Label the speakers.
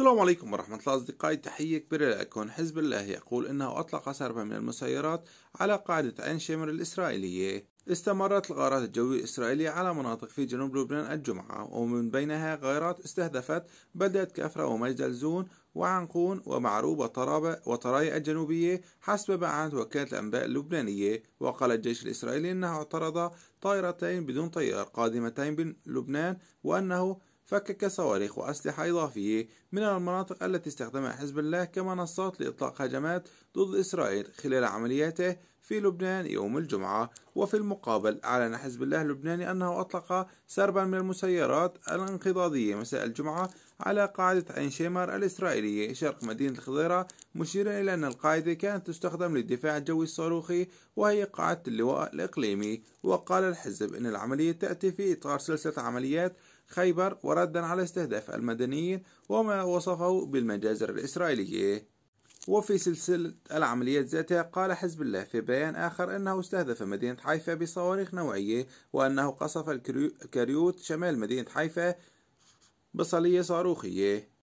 Speaker 1: السلام عليكم ورحمة الله أصدقائي تحية كبيرة لكم حزب الله يقول إنه أطلق سربا من المسيرات على قاعدة عين شمر الإسرائيلية استمرت الغارات الجوية الإسرائيلية على مناطق في جنوب لبنان الجمعة ومن بينها غارات استهدفت بلدة كفرة ومجدل زون وعنقون ومعروب وطرابة وطرايا الجنوبية حسب ما أعلنت وكالة الأنباء اللبنانية وقال الجيش الإسرائيلي أنه اعترض طائرتين بدون طيار قادمتين من لبنان وأنه فكك صواريخ وأسلحة إضافية من المناطق التي استخدمها حزب الله كمنصات لإطلاق هجمات ضد إسرائيل خلال عملياته في لبنان يوم الجمعة وفي المقابل أعلن حزب الله اللبناني أنه أطلق سربا من المسيرات الانقضاضية مساء الجمعة على قاعدة عين شيمر الإسرائيلية شرق مدينة الخضيرة مشيرا إلى أن القاعدة كانت تستخدم للدفاع الجوي الصاروخي وهي قاعدة اللواء الإقليمي وقال الحزب أن العملية تأتي في إطار سلسلة عمليات خيبر وردا على استهداف المدنيين وما وصفه بالمجازر الإسرائيلية وفي سلسلة العمليات ذاتها قال حزب الله في بيان آخر أنه استهدف مدينة حيفا بصواريخ نوعية وأنه قصف الكريوت شمال مدينة حيفا بصلية صاروخية